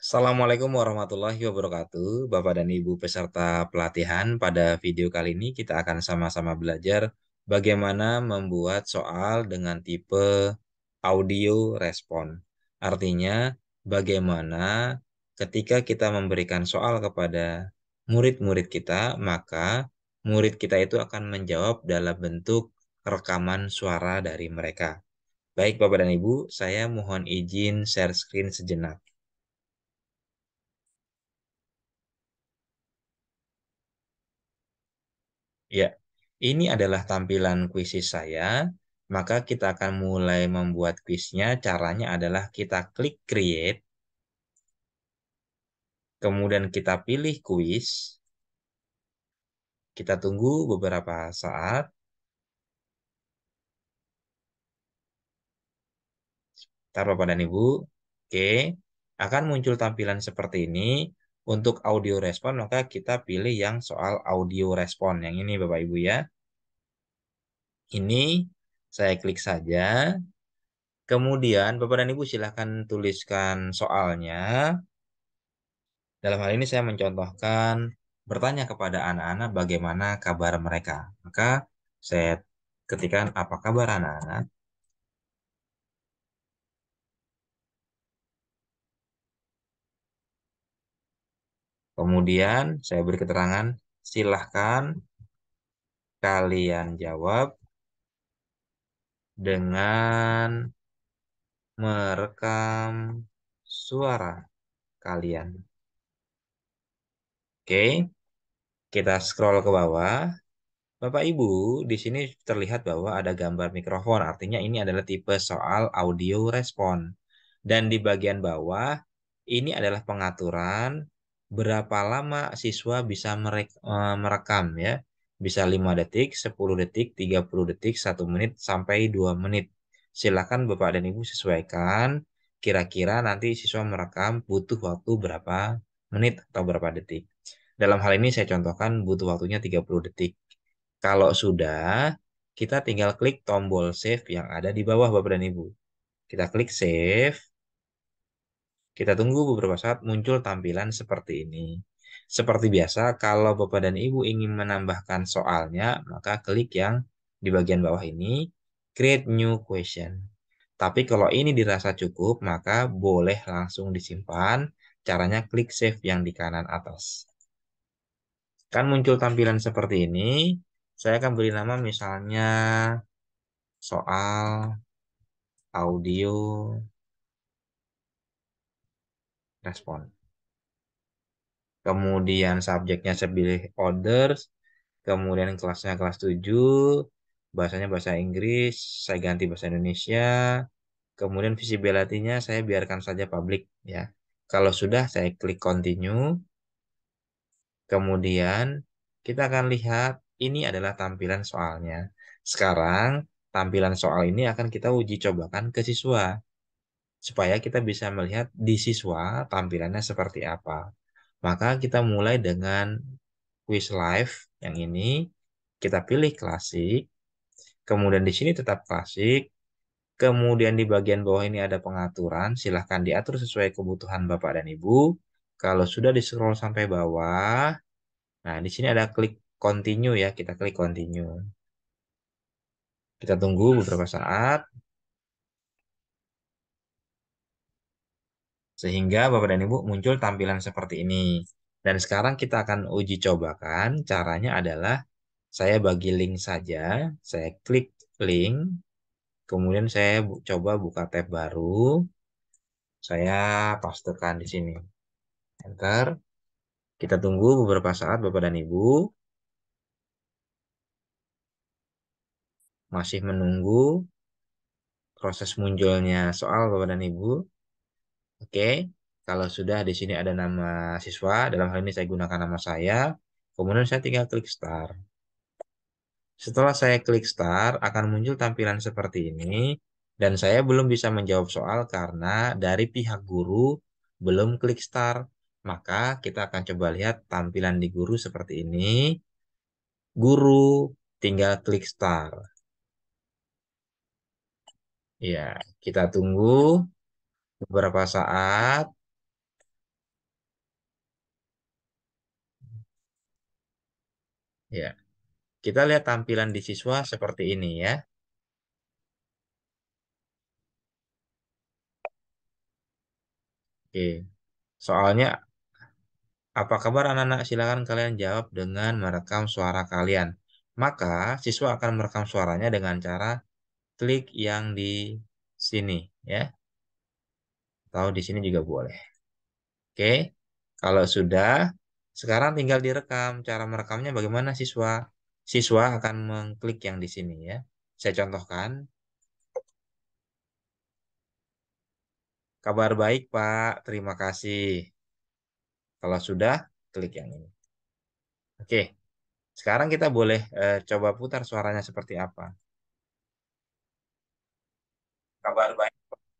Assalamualaikum warahmatullahi wabarakatuh, Bapak dan Ibu peserta pelatihan. Pada video kali ini kita akan sama-sama belajar bagaimana membuat soal dengan tipe audio respon. Artinya, bagaimana ketika kita memberikan soal kepada murid-murid kita, maka murid kita itu akan menjawab dalam bentuk rekaman suara dari mereka. Baik Bapak dan Ibu, saya mohon izin share screen sejenak. Ya, ini adalah tampilan kuisis saya. Maka kita akan mulai membuat kuisnya. Caranya adalah kita klik create. Kemudian kita pilih kuis. Kita tunggu beberapa saat. Bentar pada dan Ibu. Oke, akan muncul tampilan seperti ini. Untuk audio respon maka kita pilih yang soal audio respon yang ini Bapak Ibu ya. Ini saya klik saja. Kemudian Bapak dan Ibu silahkan tuliskan soalnya. Dalam hal ini saya mencontohkan bertanya kepada anak-anak bagaimana kabar mereka. Maka saya ketikan apa kabar anak-anak. Kemudian saya beri keterangan, silahkan kalian jawab dengan merekam suara kalian. Oke, kita scroll ke bawah. Bapak Ibu, di sini terlihat bahwa ada gambar mikrofon, artinya ini adalah tipe soal audio respon. Dan di bagian bawah, ini adalah pengaturan berapa lama siswa bisa eh, merekam ya. Bisa 5 detik, 10 detik, 30 detik, 1 menit, sampai 2 menit. Silakan Bapak dan Ibu sesuaikan kira-kira nanti siswa merekam butuh waktu berapa menit atau berapa detik. Dalam hal ini saya contohkan butuh waktunya 30 detik. Kalau sudah, kita tinggal klik tombol save yang ada di bawah Bapak dan Ibu. Kita klik save, kita tunggu beberapa saat muncul tampilan seperti ini. Seperti biasa, kalau Bapak dan Ibu ingin menambahkan soalnya, maka klik yang di bagian bawah ini, create new question. Tapi kalau ini dirasa cukup, maka boleh langsung disimpan. Caranya klik save yang di kanan atas. Kan muncul tampilan seperti ini. Saya akan beri nama misalnya soal audio respon. Kemudian subjeknya saya pilih orders, kemudian kelasnya kelas 7, bahasanya bahasa Inggris, saya ganti bahasa Indonesia, kemudian visibility-nya saya biarkan saja public ya. Kalau sudah saya klik continue. Kemudian kita akan lihat ini adalah tampilan soalnya. Sekarang tampilan soal ini akan kita uji cobakan ke siswa supaya kita bisa melihat di siswa tampilannya seperti apa. Maka kita mulai dengan quiz live yang ini, kita pilih klasik, kemudian di sini tetap klasik, kemudian di bagian bawah ini ada pengaturan, silahkan diatur sesuai kebutuhan Bapak dan Ibu. Kalau sudah di scroll sampai bawah, nah di sini ada klik continue ya, kita klik continue. Kita tunggu beberapa saat, Sehingga Bapak dan Ibu muncul tampilan seperti ini. Dan sekarang kita akan uji cobakan. Caranya adalah saya bagi link saja. Saya klik link. Kemudian saya bu coba buka tab baru. Saya pastekan di sini. Enter. Kita tunggu beberapa saat Bapak dan Ibu. Masih menunggu proses munculnya soal Bapak dan Ibu. Oke, kalau sudah di sini ada nama siswa, dalam hal ini saya gunakan nama saya, kemudian saya tinggal klik start. Setelah saya klik start, akan muncul tampilan seperti ini, dan saya belum bisa menjawab soal karena dari pihak guru belum klik start. Maka kita akan coba lihat tampilan di guru seperti ini. Guru tinggal klik start. Ya, kita tunggu beberapa saat. Ya, kita lihat tampilan di siswa seperti ini ya. Oke, soalnya apa kabar anak-anak? Silakan kalian jawab dengan merekam suara kalian. Maka siswa akan merekam suaranya dengan cara klik yang di sini ya atau di sini juga boleh. Oke, kalau sudah, sekarang tinggal direkam. Cara merekamnya bagaimana siswa? Siswa akan mengklik yang di sini ya. Saya contohkan. Kabar baik Pak, terima kasih. Kalau sudah, klik yang ini. Oke, sekarang kita boleh e, coba putar suaranya seperti apa. Kabar baik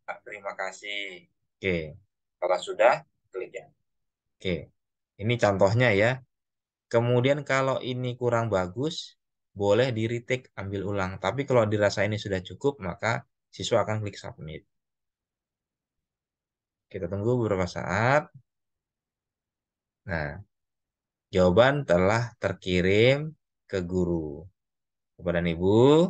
Pak, terima kasih. Oke. Kalau sudah, klik ya. Oke. Ini contohnya ya. Kemudian kalau ini kurang bagus, boleh di retake ambil ulang. Tapi kalau dirasa ini sudah cukup, maka siswa akan klik submit. Kita tunggu beberapa saat. Nah, jawaban telah terkirim ke guru. Kepada Ibu,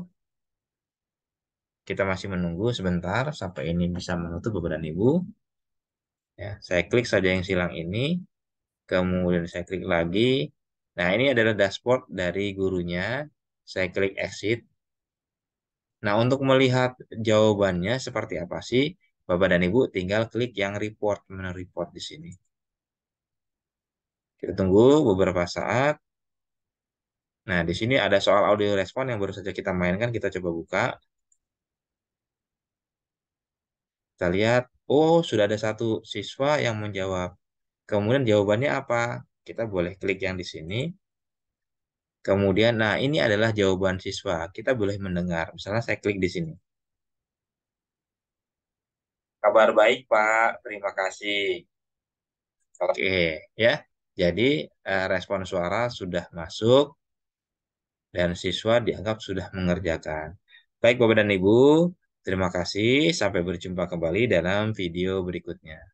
kita masih menunggu sebentar sampai ini bisa menutup beban ibu. Ya, saya klik saja yang silang ini, kemudian saya klik lagi. Nah, ini adalah dashboard dari gurunya. Saya klik exit. Nah, untuk melihat jawabannya seperti apa sih, Bapak dan Ibu tinggal klik yang report, menu report di sini. Kita tunggu beberapa saat. Nah, di sini ada soal audio respon yang baru saja kita mainkan, kita coba buka. Kita lihat, oh sudah ada satu siswa yang menjawab. Kemudian jawabannya apa? Kita boleh klik yang di sini. Kemudian, nah ini adalah jawaban siswa. Kita boleh mendengar. Misalnya saya klik di sini. Kabar baik, Pak. Terima kasih. Oke, ya. Jadi, eh, respon suara sudah masuk dan siswa dianggap sudah mengerjakan. Baik, Bapak dan Ibu, Terima kasih, sampai berjumpa kembali dalam video berikutnya.